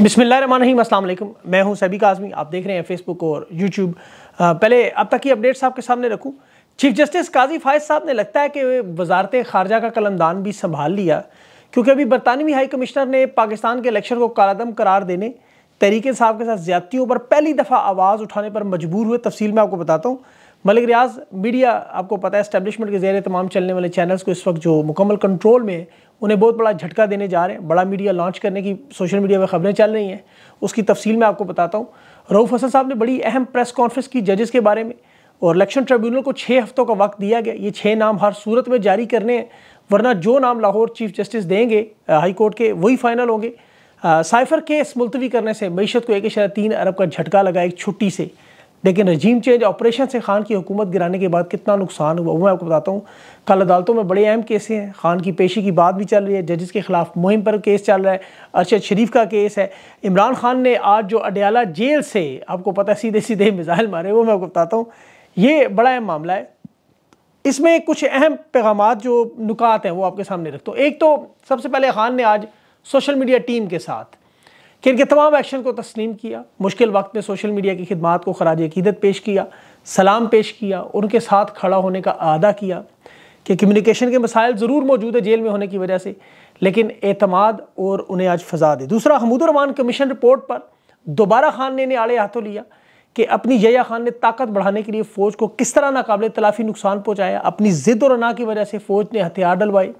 بسم اللہ الرحمن الرحیم السلام علیکم میں ہوں صحب آزمی آپ دیکھ رہے ہیں فیس بک اور یوٹیوب پہلے اب تک اپ اپڈیٹس آپ کے سامنے رکھوں چیف جسٹس قاضی فائز صاحب نے لگتا ہے کہ وزارت خارجہ کا قلم بھی سنبھال لیا کیونکہ ابھی برطانوی ہائی کمشنر نے پاکستان کے الیکشن کو کالعدم قرار دینے تحریک صاحب کے ساتھ زیادتیوں پر پہلی دفعہ آواز اٹھانے پر مجبور ہوئے تفصیل میں آپ کو بتاتا ہوں ملک ریاض میڈیا آپ کو پتا ہے اسٹیبلشمنٹ کے زیر تمام چلنے والے چینلز کو اس وقت جو مکمل کنٹرول میں انہیں بہت بڑا جھٹکا دینے جا رہے ہیں بڑا میڈیا لانچ کرنے کی سوشل میڈیا میں خبریں چل رہی ہیں اس کی تفصیل میں آپ کو بتاتا ہوں روح حسن صاحب نے بڑی اہم پریس کانفرنس کی ججز کے بارے میں اور الیکشن ٹریبیونل کو چھ ہفتوں کا وقت دیا گیا یہ چھ نام ہر صورت میں جاری کرنے ہیں ورنہ جو نام لاہور چیف جسٹس دیں گے ہائی کورٹ کے وہی فائنل ہوں گے سائفر کیس ملتوی کرنے سے معیشت کو ایک اشارہ تین ارب کا جھٹکا لگا ایک چھٹی سے لیکن رجیم چینج آپریشن سے خان کی حکومت گرانے کے بعد کتنا نقصان ہوا وہ میں آپ کو بتاتا ہوں کل عدالتوں میں بڑے اہم کیسے ہیں خان کی پیشی کی بات بھی چل رہی ہے ججز کے خلاف مہم پر کیس چل رہا ہے ارشد شریف کا کیس ہے عمران خان نے آج جو اڈیالہ جیل سے آپ کو پتہ سیدھے سیدھے میزائل مارے وہ میں آپ کو بتاتا ہوں یہ بڑا اہم معاملہ ہے اس میں کچھ اہم پیغامات جو نکات ہیں وہ آپ کے سامنے رکھتا ہوں ایک تو سب سے پہلے خان نے آج سوشل میڈیا ٹیم کے ساتھ کہ ان کے تمام ایکشن کو تسلیم کیا مشکل وقت میں سوشل میڈیا کی خدمات کو خراج عقیدت پیش کیا سلام پیش کیا ان کے ساتھ کھڑا ہونے کا اعدا کیا کہ کمیونیکیشن کے مسائل ضرور موجود ہے جیل میں ہونے کی وجہ سے لیکن اعتماد اور انہیں آج فضا دے دوسرا حمود الرمان کمیشن رپورٹ پر دوبارہ خان نے انہیں آڑے ہاتھوں لیا کہ اپنی جیا خان نے طاقت بڑھانے کے لیے فوج کو کس طرح ناقابل تلافی نقصان پہنچایا اپنی ضد اور انا کی وجہ سے فوج نے ہتھیار ڈلوائے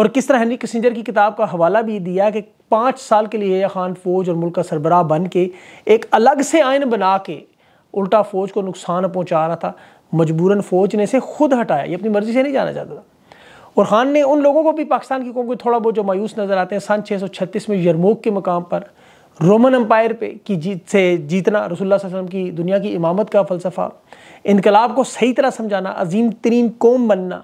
اور کس طرح ہنری کسنجر کی کتاب کا حوالہ بھی دیا کہ پانچ سال کے لیے خان فوج اور ملک کا سربراہ بن کے ایک الگ سے آئین بنا کے الٹا فوج کو نقصان پہنچا رہا تھا مجبوراً فوج نے اسے خود ہٹایا یہ اپنی مرضی سے نہیں جانا چاہتا تھا اور خان نے ان لوگوں کو بھی پاکستان کی قوم کو تھوڑا بہت جو مایوس نظر آتے ہیں سن چھ سو چھتیس میں یرموک کے مقام پر رومن امپائر پہ کی جیت سے جیتنا رسول اللہ علیہ وسلم کی دنیا کی امامت کا فلسفہ انقلاب کو صحیح طرح سمجھانا عظیم ترین قوم بننا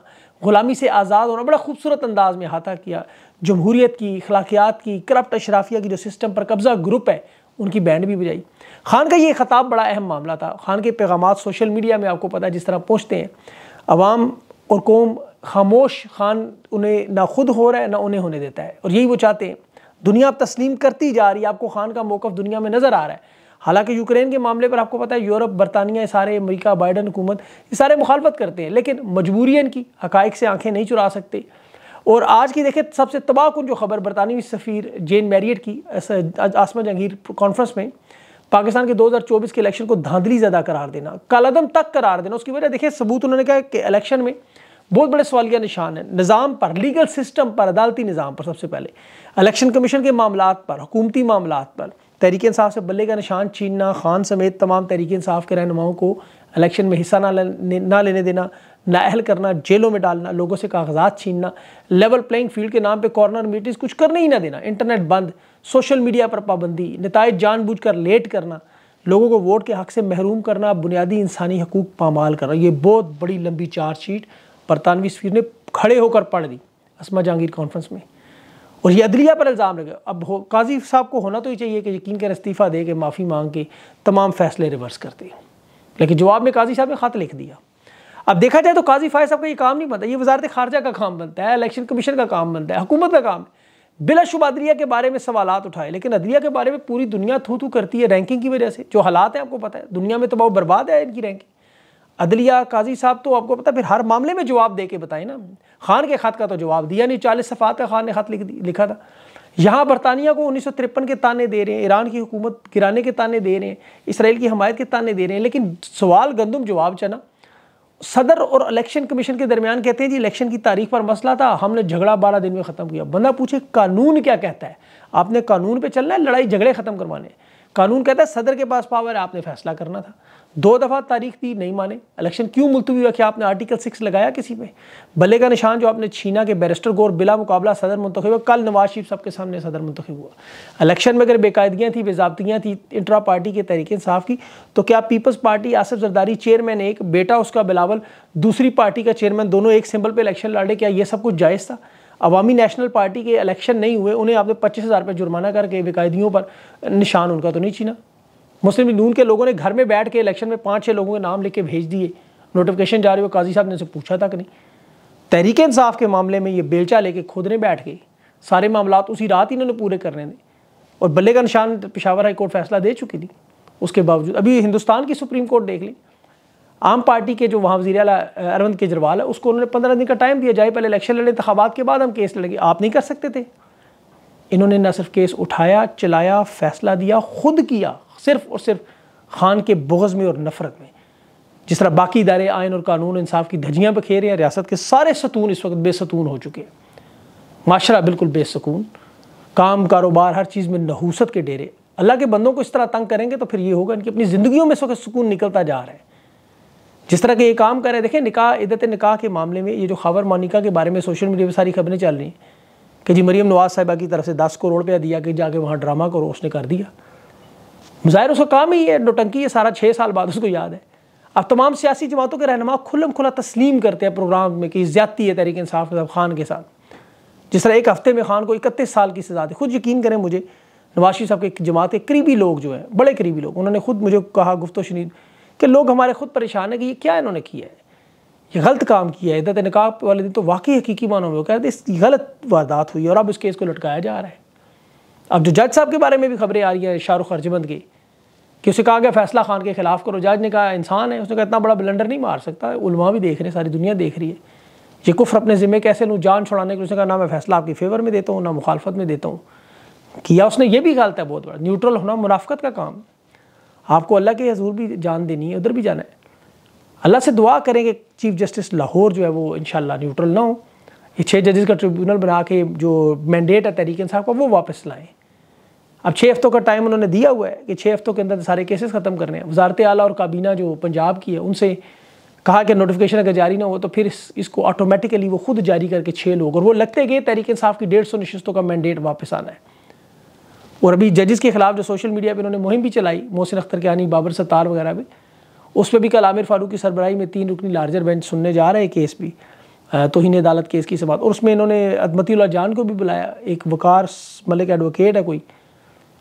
غلامی سے آزاد ہونا بڑا خوبصورت انداز میں احاطہ کیا جمہوریت کی اخلاقیات کی کرپٹ اشرافیہ کی جو سسٹم پر قبضہ گروپ ہے ان کی بینڈ بھی بجائی خان کا یہ خطاب بڑا اہم معاملہ تھا خان کے پیغامات سوشل میڈیا میں آپ کو پتا ہے جس طرح پہنچتے ہیں عوام اور قوم خاموش خان انہیں نہ خود ہو رہا ہے نہ انہیں ہونے دیتا ہے اور یہی وہ چاہتے ہیں دنیا اب تسلیم کرتی جا رہی ہے آپ کو خان کا موقف دنیا میں نظر آ رہا ہے حالانکہ یوکرین کے معاملے پر آپ کو پتا ہے یورپ برطانیہ یہ سارے امریکہ بائیڈن حکومت یہ سارے مخالفت کرتے ہیں لیکن مجبوری ان کی حقائق سے آنکھیں نہیں چرا سکتے اور آج کی دیکھیں سب سے تباہ کن جو خبر برطانوی سفیر جین میریٹ کی آسما جنگیر کانفرنس میں پاکستان کے دو ہزار چوبیس کے الیکشن کو دھاندلی زیادہ قرار دینا کالعدم تک قرار دینا اس کی وجہ دیکھیں ثبوت انہوں نے کہا کہ الیکشن میں بہت بڑے سوالیہ نشان ہیں نظام پر لیگل سسٹم پر عدالتی نظام پر سب سے پہلے الیکشن کمیشن کے معاملات پر حکومتی معاملات پر تحریک انصاف سے بلے کا نشان چھیننا خان سمیت تمام تحریک انصاف کے رہنماؤں کو الیکشن میں حصہ نہ لینے دینا نااہل کرنا جیلوں میں ڈالنا لوگوں سے کاغذات چھیننا لیول پلینگ فیلڈ کے نام پہ کارنر میٹنگز کچھ کرنے ہی نہ دینا انٹرنیٹ بند سوشل میڈیا پر پابندی نتائج جان بوجھ کر لیٹ کرنا لوگوں کو ووٹ کے حق سے محروم کرنا بنیادی انسانی حقوق پامال کرنا یہ بہت بڑی لمبی چارج شیٹ برطانوی سفیر نے کھڑے ہو کر پڑھ دی اسما جہانگیر کانفرنس میں اور یہ عدلیہ پر الزام لگا اب قاضی صاحب کو ہونا تو ہی چاہیے کہ یقین کر استعفیٰ دے کے معافی مانگ کے تمام فیصلے ریورس کرتے ہیں لیکن جواب میں قاضی صاحب نے خط لکھ دیا اب دیکھا جائے تو قاضی فائد صاحب کا یہ کام نہیں بنتا یہ وزارت خارجہ کا کام بنتا ہے الیکشن کمیشن کا کام بنتا ہے حکومت کا کام ہے بلا شب عدلیہ کے بارے میں سوالات اٹھائے لیکن عدلیہ کے بارے میں پوری دنیا تھو تھو کرتی ہے رینکنگ کی وجہ سے جو حالات ہیں آپ کو پتہ ہے دنیا میں تو برباد ہے ان کی رینکنگ عدلیہ قاضی صاحب تو آپ کو پتا ہے پھر ہر معاملے میں جواب دے کے بتائیں نا خان کے خط کا تو جواب دیا نہیں چالیس صفات خان نے خط لکھا تھا یہاں برطانیہ کو انیس سو ترپن کے تانے دے رہے ہیں ایران کی حکومت گرانے کے تانے دے رہے ہیں اسرائیل کی حمایت کے تانے دے رہے ہیں لیکن سوال گندم جواب چنا صدر اور الیکشن کمیشن کے درمیان کہتے ہیں جی الیکشن کی تاریخ پر مسئلہ تھا ہم نے جھگڑا بارہ دن میں ختم کیا بندہ پوچھے قانون کیا کہتا ہے آپ نے قانون پہ چلنا ہے لڑائی جھگڑے ختم کروانے قانون کہتا ہے صدر کے پاس پاور ہے آپ نے فیصلہ کرنا تھا دو دفعہ تاریخ دی نہیں مانے الیکشن کیوں ملتوی ہوا کہ آپ نے آرٹیکل سکس لگایا کسی پہ بلے کا نشان جو آپ نے چھینا کہ بیرسٹر گور بلا مقابلہ صدر منتخب ہوا کل نواز شریف صاحب کے سامنے صدر منتخب ہوا الیکشن میں اگر بے قاعدگیاں تھیں بے ضابطگیاں تھیں انٹرا پارٹی کے تحریک انصاف کی تو کیا پیپلز پارٹی آصف زرداری چیئرمین ایک بیٹا اس کا بلاول دوسری پارٹی کا چیئرمین دونوں ایک سمبل پہ الیکشن لڑے کیا یہ سب کچھ جائز تھا عوامی نیشنل پارٹی کے الیکشن نہیں ہوئے انہیں آپ نے پچیس ہزار روپئے جرمانہ کر کے بے پر نشان ان کا تو نہیں چھینا مسلم نون کے لوگوں نے گھر میں بیٹھ کے الیکشن میں پانچ چھ لوگوں کے نام لے کے بھیج دیے نوٹفکیشن جا رہے قاضی صاحب نے اسے پوچھا تک نہیں تحریک انصاف کے معاملے میں یہ بیلچہ لے کے خود نے بیٹھ گئی سارے معاملات اسی رات ہی انہوں نے پورے کرنے تھے اور بلے کا نشان پشاور ہائی کورٹ فیصلہ دے چکی تھی اس کے باوجود ابھی ہندوستان کی سپریم کورٹ دیکھ لیں عام پارٹی کے جو وہاں وزیر اعلیٰ اروند کیجریوال ہے اس کو انہوں نے پندرہ دن کا ٹائم دیا جائے پہلے الیکشن لڑے انتخابات کے بعد ہم کیس لڑیں گے آپ نہیں کر سکتے تھے انہوں نے نہ صرف کیس اٹھایا چلایا فیصلہ دیا خود کیا صرف اور صرف خان کے بغض میں اور نفرت میں جس طرح باقی ادارے آئین اور قانون انصاف کی دھجیاں رہے ہیں ریاست کے سارے ستون اس وقت بے ستون ہو چکے ہیں معاشرہ بالکل بے سکون کام کاروبار ہر چیز میں نحوست کے ڈیرے اللہ کے بندوں کو اس طرح تنگ کریں گے تو پھر یہ ہوگا ان کی اپنی زندگیوں میں اس وقت سکون نکلتا جا رہا ہے جس طرح کہ یہ کام کر رہے ہیں دیکھیں نکاح عدت نکاح کے معاملے میں یہ جو خبر مانیکا کے بارے میں سوشل میڈیا پہ ساری خبریں چل رہی ہیں کہ جی مریم نواز صاحبہ کی طرف سے دس کروڑ روپیہ دیا کہ جا کے وہاں ڈرامہ کرو اس نے کر دیا ظاہر اس کا کام ہی ہے نوٹنکی ہے سارا چھ سال بعد اس کو یاد ہے اب تمام سیاسی جماعتوں کے رہنما کھلم کھلا تسلیم کرتے ہیں پروگرام میں کہ زیادتی ہے تحریک انصاف صاحب خان کے ساتھ جس طرح ایک ہفتے میں خان کو اکتیس سال کی سزا دی خود یقین کریں مجھے شریف صاحب کے جماعت قریبی لوگ جو ہیں بڑے قریبی لوگ انہوں نے خود مجھے کہا گفت و شنید کہ لوگ ہمارے خود پریشان ہیں کہ یہ کیا انہوں نے کیا ہے یہ غلط کام کیا ہے عدت نقاب والے دن تو واقعی حقیقی معنوں میں وہ کہہ رہے اس کی غلط واردات ہوئی اور اب اس کیس کو لٹکایا جا رہا ہے اب جو جج صاحب کے بارے میں بھی خبریں آ رہی ہیں شاہ رخ ارجمند کی کہ اسے کہا گیا فیصلہ خان کے خلاف کرو جاج نے کہا انسان ہے اس نے کہا اتنا بڑا بلنڈر نہیں مار سکتا علماء بھی دیکھ رہے ہیں ساری دنیا دیکھ رہی ہے یہ کفر اپنے ذمہ کیسے لوں جان چھوڑانے کے اس نے کہا نہ میں فیصلہ آپ کی فیور میں دیتا ہوں نہ مخالفت میں دیتا ہوں کیا اس نے یہ بھی غلط ہے بہت بڑا نیوٹرل ہونا منافقت کا کام آپ کو اللہ کے حضور بھی جان دینی ہے ادھر بھی جانا ہے اللہ سے دعا کریں کہ چیف جسٹس لاہور جو ہے وہ انشاءاللہ نیوٹرل نہ ہوں یہ چھ ججز کا ٹریبیونل بنا کے جو مینڈیٹ ہے تحریک انصاف کا وہ واپس لائیں اب چھ ہفتوں کا ٹائم انہوں نے دیا ہوا ہے کہ چھ ہفتوں کے اندر سارے کیسز ختم کرنے ہیں وزارت اعلیٰ اور کابینہ جو پنجاب کی ہے ان سے کہا کہ نوٹیفکیشن اگر جاری نہ ہو تو پھر اس کو آٹومیٹکلی وہ خود جاری کر کے چھ لوگ اور وہ لگتے گئے تحریک انصاف کی ڈیڑھ سو نشستوں کا مینڈیٹ واپس آنا ہے اور ابھی ججز کے خلاف جو سوشل میڈیا پہ انہوں نے مہم بھی چلائی محسن اختر کے آنی بابر ستار وغیرہ بھی اس پہ بھی کل عامر فاروق کی سربراہی میں تین رکنی لارجر بینچ سننے جا رہے کیس بھی توہین عدالت کیس کی سماعت اور اس میں انہوں نے عدمتی اللہ جان کو بھی بلایا ایک وقار ملک ایڈوکیٹ ہے کوئی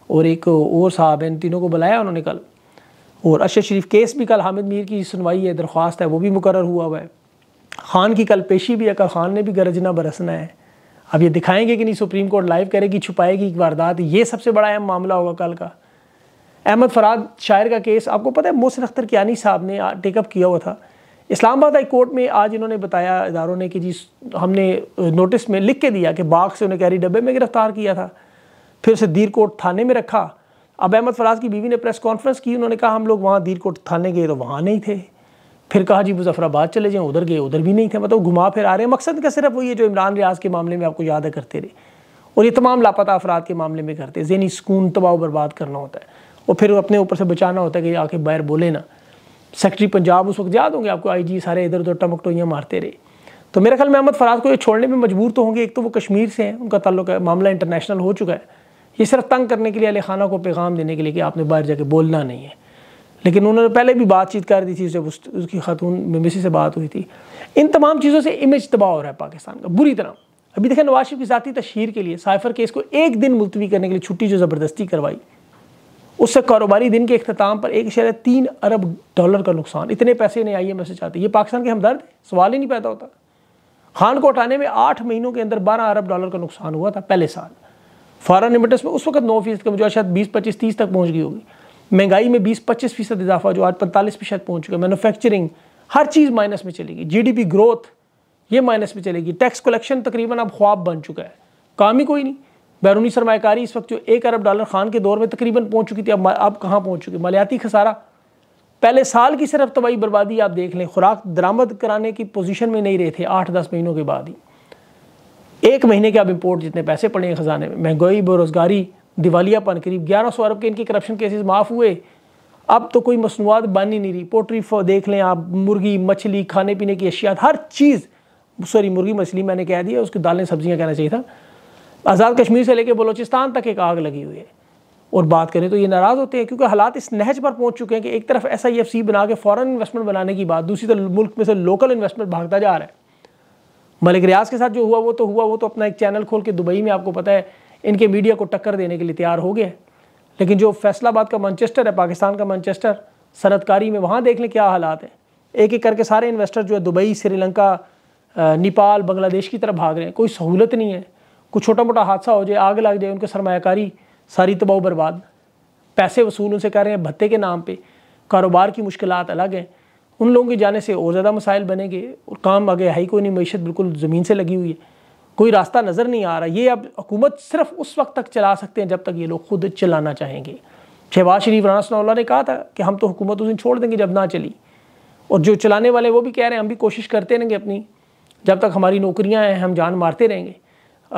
اور ایک اور صاحب ہیں ان تینوں کو بلایا انہوں نے کل اور اشر شریف کیس بھی کل حامد میر کی سنوائی ہے درخواست ہے وہ بھی مقرر ہوا ہوا ہے خان کی کل پیشی بھی ہے خان نے بھی گرجنا برسنا ہے اب یہ دکھائیں گے کہ نہیں سپریم کورٹ لائیو کرے گی چھپائے گی ایک واردات یہ سب سے بڑا اہم معاملہ ہوگا کل کا احمد فراد شاعر کا کیس آپ کو پتہ ہے محسن اختر کیانی صاحب نے ٹیک اپ کیا ہوا تھا اسلام آباد ہائی کورٹ میں آج انہوں نے بتایا اداروں نے کہ جی ہم نے نوٹس میں لکھ کے دیا کہ باغ سے انہیں کیری ڈبے میں گرفتار کیا تھا پھر اسے دیر کوٹ تھانے میں رکھا اب احمد فراز کی بیوی نے پریس کانفرنس کی انہوں نے کہا ہم لوگ وہاں دیر کوٹ تھانے گئے تو وہاں نہیں تھے پھر کہا جی مظفر آباد چلے جائیں ادھر گئے ادھر بھی نہیں تھے مطلب گھما پھر آ رہے ہیں مقصد کا صرف وہی ہے جو عمران ریاض کے معاملے میں آپ کو یاد ہے کرتے رہے اور یہ تمام لاپتہ افراد کے معاملے میں کرتے ذہنی سکون تباہ و برباد کرنا ہوتا ہے اور پھر اپنے اوپر سے بچانا ہوتا ہے کہ آ کے باہر بولے نا سیکٹری پنجاب اس وقت یاد ہوں گے آپ کو آئی جی سارے ادھر ادھر ٹوئیاں مارتے رہے تو میرے خیال میں احمد فراز کو یہ چھوڑنے میں مجبور تو ہوں گے ایک تو وہ کشمیر سے ہیں ان کا تعلق ہے معاملہ انٹرنیشنل ہو چکا ہے یہ صرف تنگ کرنے کے لیے علیہ خانہ کو پیغام دینے کے لیے کہ آپ نے باہر جا کے بولنا نہیں ہے لیکن انہوں نے پہلے بھی بات چیت کر دی تھی جب اس کی خاتون ممشی سے بات ہوئی تھی ان تمام چیزوں سے امیج تباہ ہو رہا ہے پاکستان کا بری طرح ابھی دیکھیں نواز شریف کی ذاتی تشہیر کے لیے سائفر کیس کو ایک دن ملتوی کرنے کے لیے چھٹی جو زبردستی کروائی اس سے کاروباری دن کے اختتام پر ایک شاید تین ارب ڈالر کا نقصان اتنے پیسے نہیں آئیے میں سے چاہتے یہ پاکستان کے ہمدرد ہے سوال ہی نہیں پیدا ہوتا خان کو اٹھانے میں آٹھ مہینوں کے اندر بارہ ارب ڈالر کا نقصان ہوا تھا پہلے سال فارن ریمیٹنس میں اس وقت نو فیصد کم جو شاید بیس پچیس تیس تک پہنچ گئی ہوگی مہنگائی میں بیس پچیس فیصد اضافہ جو آج پینتالیس فیصد پہنچ چکا ہے مینوفیکچرنگ ہر چیز مائنس میں چلے گی جی ڈی پی گروتھ یہ مائنس میں چلے گی ٹیکس کلیکشن تقریباً اب خواب بن چکا ہے کام ہی کوئی نہیں بیرونی سرمایہ کاری اس وقت جو ایک ارب ڈالر خان کے دور میں تقریباً پہنچ چکی تھی اب اب کہاں پہنچ چکی مالیاتی خسارہ پہلے سال کی صرف تباہی بربادی آپ دیکھ لیں خوراک درامد کرانے کی پوزیشن میں نہیں رہے تھے آٹھ دس مہینوں کے بعد ہی ایک مہینے کے اب امپورٹ جتنے پیسے ہیں خزانے میں مہنگائی بے روزگاری دیوالیہ پن قریب گیارہ سو ارب کے ان کی کرپشن کیسز معاف ہوئے اب تو کوئی مصنوعات بن نہیں رہی پوٹری دیکھ لیں آپ مرغی مچھلی کھانے پینے کی اشیاء ہر چیز سوری مرغی مچھلی میں نے کہہ دیا اس کی دالیں سبزیاں کہنا چاہیے تھا آزاد کشمیر سے لے کے بلوچستان تک ایک آگ لگی ہوئی ہے اور بات کریں تو یہ ناراض ہوتے ہیں کیونکہ حالات اس نہج پر پہنچ چکے ہیں کہ ایک طرف ایس آئی ایف سی بنا کے فوراً انویسٹمنٹ بنانے کی بات دوسری طرف ملک میں سے لوکل انویسٹمنٹ بھاگتا جا رہا ہے ملک ریاض کے ساتھ جو ہوا وہ تو ہوا وہ تو اپنا ایک چینل کھول کے دبئی میں آپ کو پتہ ہے ان کے میڈیا کو ٹکر دینے کے لیے تیار ہو گیا لیکن جو فیصل آباد کا مانچسٹر ہے پاکستان کا مانچسٹر صنعت کاری میں وہاں دیکھ لیں کیا حالات ہیں ایک ایک کر کے سارے انویسٹر جو ہے دبئی سری لنکا نیپال بنگلہ دیش کی طرف بھاگ رہے ہیں کوئی سہولت نہیں ہے کچھ چھوٹا موٹا حادثہ ہو جائے آگ لگ جائے ان کے سرمایہ کاری ساری تباہ برباد پیسے وصول ان سے کہہ رہے ہیں بھتے کے نام پہ کاروبار کی مشکلات الگ ہیں ان لوگوں کے جانے سے اور زیادہ مسائل بنیں گے اور کام آگے ہائی کوئی نہیں معیشت بالکل زمین سے لگی ہوئی ہے کوئی راستہ نظر نہیں آ رہا یہ اب حکومت صرف اس وقت تک چلا سکتے ہیں جب تک یہ لوگ خود چلانا چاہیں گے شہباز شریف رانا صلی اللہ نے کہا تھا کہ ہم تو حکومت اسے چھوڑ دیں گے جب نہ چلی اور جو چلانے والے وہ بھی کہہ رہے ہیں ہم بھی کوشش کرتے رہیں گے اپنی جب تک ہماری نوکریاں ہیں ہم جان مارتے رہیں گے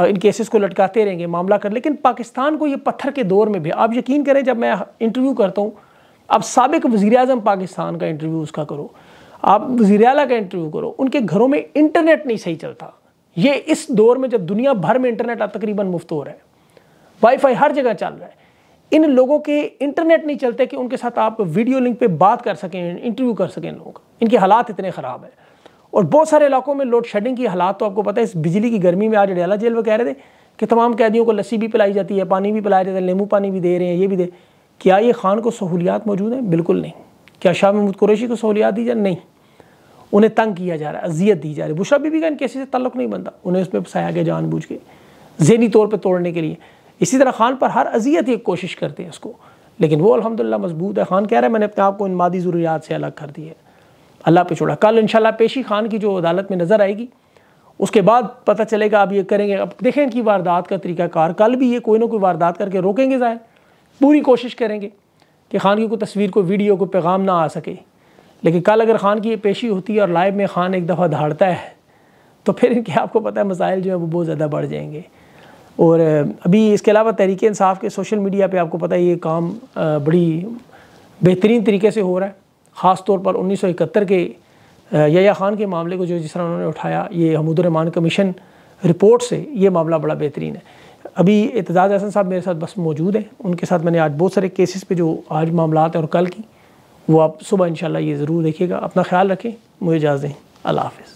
ان کیسز کو لٹکاتے رہیں گے معاملہ کر لیکن پاکستان کو یہ پتھر کے دور میں بھی آپ یقین کریں جب میں انٹرویو کرتا ہوں آپ سابق وزیر اعظم پاکستان کا انٹرویو اس کا کرو آپ وزیر اعلیٰ کا انٹرویو کرو ان کے گھروں میں انٹرنیٹ نہیں صحیح چلتا یہ اس دور میں جب دنیا بھر میں انٹرنیٹ تقریباً مفت ہو رہا ہے وائی فائی ہر جگہ چل رہا ہے ان لوگوں کے انٹرنیٹ نہیں چلتے کہ ان کے ساتھ آپ ویڈیو لنک پہ بات کر سکیں انٹرویو کر سکیں لوگ ان کے حالات اتنے خراب ہیں اور بہت سارے علاقوں میں لوڈ شیڈنگ کی حالات تو آپ کو پتہ ہے اس بجلی کی گرمی میں آج اڈیالہ جیل وہ کہہ رہے تھے کہ تمام قیدیوں کو لسی بھی پلائی جاتی ہے پانی بھی پلایا جاتا ہے لیمو پانی بھی دے رہے ہیں یہ بھی دے کیا یہ خان کو سہولیات موجود ہیں بالکل نہیں کیا شاہ محمود قریشی کو سہولیات دی جائے نہیں انہیں تنگ کیا جا رہا ہے اذیت دی جا رہی ہے بی بی کا ان کیسے سے تعلق نہیں بنتا انہیں اس میں سایہ گیا جان بوجھ کے ذہنی طور پہ توڑنے کے لیے اسی طرح خان پر ہر اذیت یہ کوشش کرتے ہیں اس کو لیکن وہ الحمدللہ مضبوط ہے خان کہہ رہا ہے میں نے اپنے آپ کو ان مادی ضروریات سے الگ کر دی ہے اللہ پہ چھوڑا کل انشاءاللہ پیشی خان کی جو عدالت میں نظر آئے گی اس کے بعد پتہ چلے گا آپ یہ کریں گے اب دیکھیں کہ واردات کا طریقہ کار کل بھی یہ کوئی نہ کوئی واردات کر کے روکیں گے ظاہر پوری کوشش کریں گے کہ خان کی کوئی تصویر کوئی ویڈیو کوئی پیغام نہ آ سکے لیکن کل اگر خان کی یہ پیشی ہوتی ہے اور لائیو میں خان ایک دفعہ دھاڑتا ہے تو پھر ان کے آپ کو پتہ ہے مسائل جو ہیں وہ بہت زیادہ بڑھ جائیں گے اور ابھی اس کے علاوہ تحریک انصاف کے سوشل میڈیا پہ آپ کو پتہ ہے یہ کام بڑی بہترین طریقے سے ہو رہا ہے خاص طور پر انیس سو اکہتر کے یا خان کے معاملے کو جو جس طرح انہوں نے اٹھایا یہ حمود الرحمان کمیشن رپورٹ سے یہ معاملہ بڑا بہترین ہے ابھی اعتزاز احسن صاحب میرے ساتھ بس موجود ہیں ان کے ساتھ میں نے آج بہت سارے کیسز پہ جو آج معاملات ہیں اور کل کی وہ آپ صبح انشاءاللہ یہ ضرور دیکھیے گا اپنا خیال رکھیں مجھے اجازت دیں اللہ حافظ